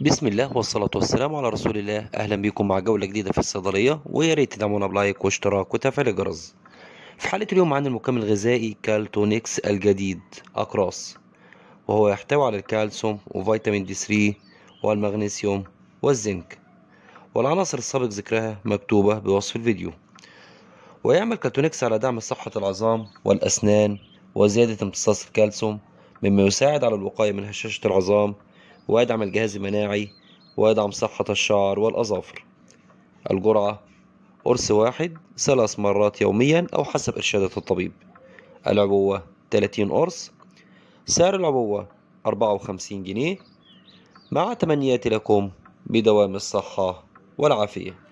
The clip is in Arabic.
بسم الله والصلاة والسلام على رسول الله أهلا بكم مع جولة جديدة في الصيدلية ويا ريت تدعمونا بلايك واشتراك وتفعيل الجرس في حلقة اليوم عن المكمل الغذائي كالتونيكس الجديد أقراص وهو يحتوي على الكالسيوم وفيتامين دي 3 والمغنيسيوم والزنك والعناصر السابق ذكرها مكتوبة بوصف الفيديو ويعمل كالتونيكس على دعم صحة العظام والأسنان وزيادة امتصاص الكالسيوم مما يساعد على الوقاية من هشاشة العظام ويدعم الجهاز المناعي ويدعم صحة الشعر والأظافر الجرعة قرص واحد ثلاث مرات يوميا أو حسب إرشادة الطبيب العبوة 30 قرص سعر العبوة 54 جنيه مع تمنياتي لكم بدوام الصحة والعافية